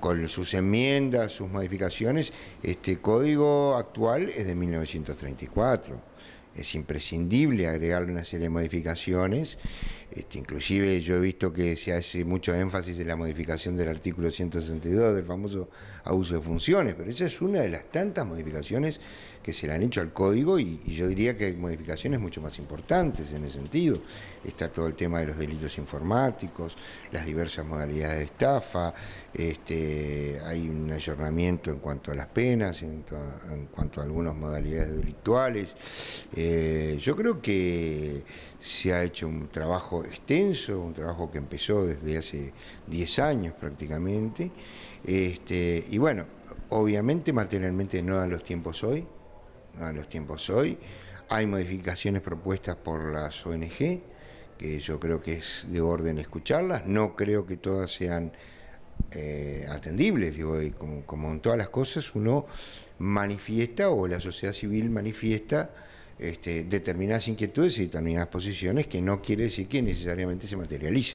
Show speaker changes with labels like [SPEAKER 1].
[SPEAKER 1] con sus enmiendas, sus modificaciones, este código actual es de 1934. Es imprescindible agregarle una serie de modificaciones este, inclusive yo he visto que se hace mucho énfasis en la modificación del artículo 162 del famoso abuso de funciones, pero esa es una de las tantas modificaciones que se le han hecho al código y, yo diría que hay modificaciones mucho más importantes en ese sentido. Está todo el tema de los delitos informáticos, las diversas modalidades de estafa, este, hay un ayornamiento en cuanto a las penas, en, cuanto a algunas modalidades delictuales. Eh, yo creo que se ha hecho un trabajo extenso, un trabajo que empezó desde hace 10 años prácticamente. Este, y bueno, obviamente materialmente no dan los tiempos hoy, no los tiempos hoy. Hay modificaciones propuestas por las ONG, que yo creo que es de orden escucharlas, no creo que todas sean eh, atendibles, digo, como, como en todas las cosas uno manifiesta o la sociedad civil manifiesta este, determinadas inquietudes y determinadas posiciones que no quiere decir que necesariamente se materialice.